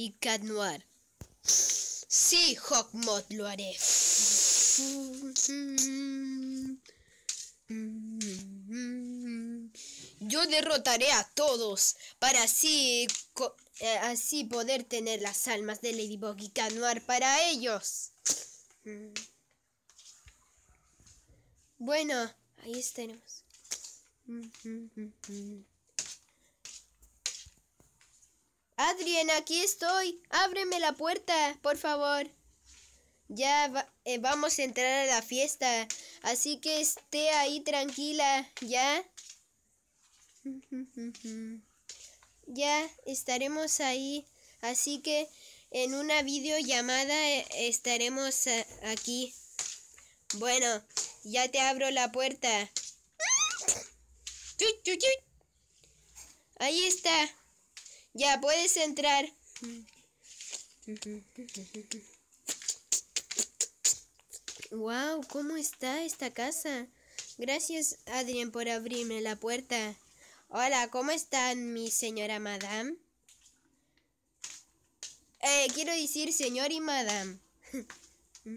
y Cat Noir. Sí, Moth, lo haré. Yo derrotaré a todos para así, eh, así poder tener las almas de Ladybug y Cat Noir para ellos. Bueno, ahí estaremos. Adrien, aquí estoy. Ábreme la puerta, por favor. Ya eh, vamos a entrar a la fiesta, así que esté ahí tranquila, ¿ya? ya estaremos ahí, así que en una videollamada eh, estaremos eh, aquí. Bueno, ya te abro la puerta. Ahí está. Ya, puedes entrar. ¡Wow! ¿Cómo está esta casa? Gracias, Adrien, por abrirme la puerta. Hola, ¿cómo están, mi señora madame? Eh, quiero decir señor y madame.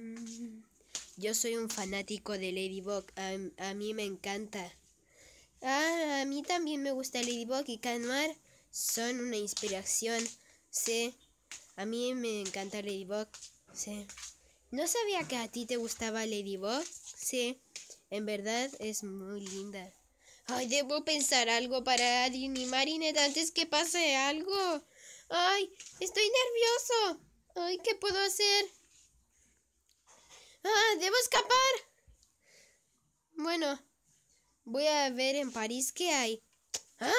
Yo soy un fanático de Ladybug. A, a, mí me encanta. Ah, a mí también me gusta Ladybug y Canmar son una inspiración. Sí, a mí me encanta Ladybug. Sí. No sabía que a ti te gustaba Ladybug. Sí, en verdad es muy linda. Ay, debo pensar algo para Adrien y Marinette antes que pase algo. Ay, estoy nervioso. Ay, ¿qué puedo hacer? Ah, debo escapar. Bueno, voy a ver en París qué hay. ¿Ah?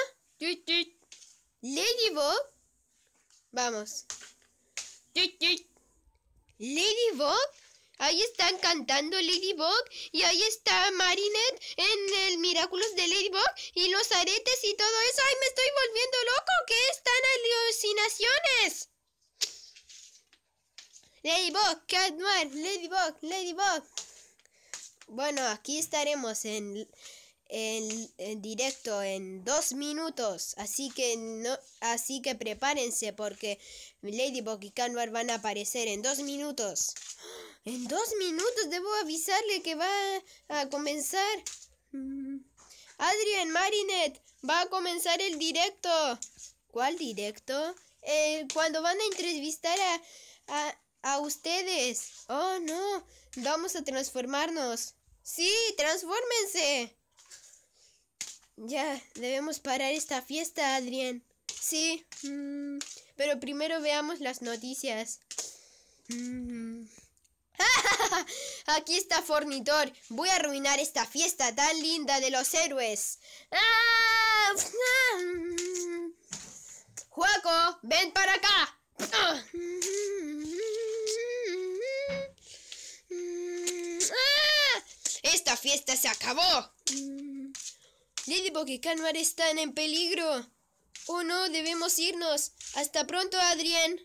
Ladybug. Vamos. Ladybug. Ahí están cantando Ladybug y ahí está Marinette en el Miraculous de Ladybug y los aretes y todo eso. ¡Ay, me estoy volviendo loco! ¿Qué están alucinaciones? Ladybug, Catman, Ladybug, Ladybug. Bueno, aquí estaremos en en, directo en dos minutos. Así que no, así que prepárense porque Ladybug y Canvar van a aparecer en dos minutos. En dos minutos debo avisarle que va a comenzar. Mm. Adrien Marinet va a comenzar el directo. ¿Cuál directo? Eh, cuando van a entrevistar a, a, a ustedes. Oh no, vamos a transformarnos. Sí, transfórmense. Ya, debemos parar esta fiesta, Adrián. Sí, mm, pero primero veamos las noticias. Mm. Aquí está Fornitor. Voy a arruinar esta fiesta tan linda de los héroes. Ah, ¡Juaco! ¡Ven para acá! Ah, ¡Esta fiesta se acabó! Mm. Ladybug y Canmar están en peligro. Oh no, debemos irnos. Hasta pronto, Adrián.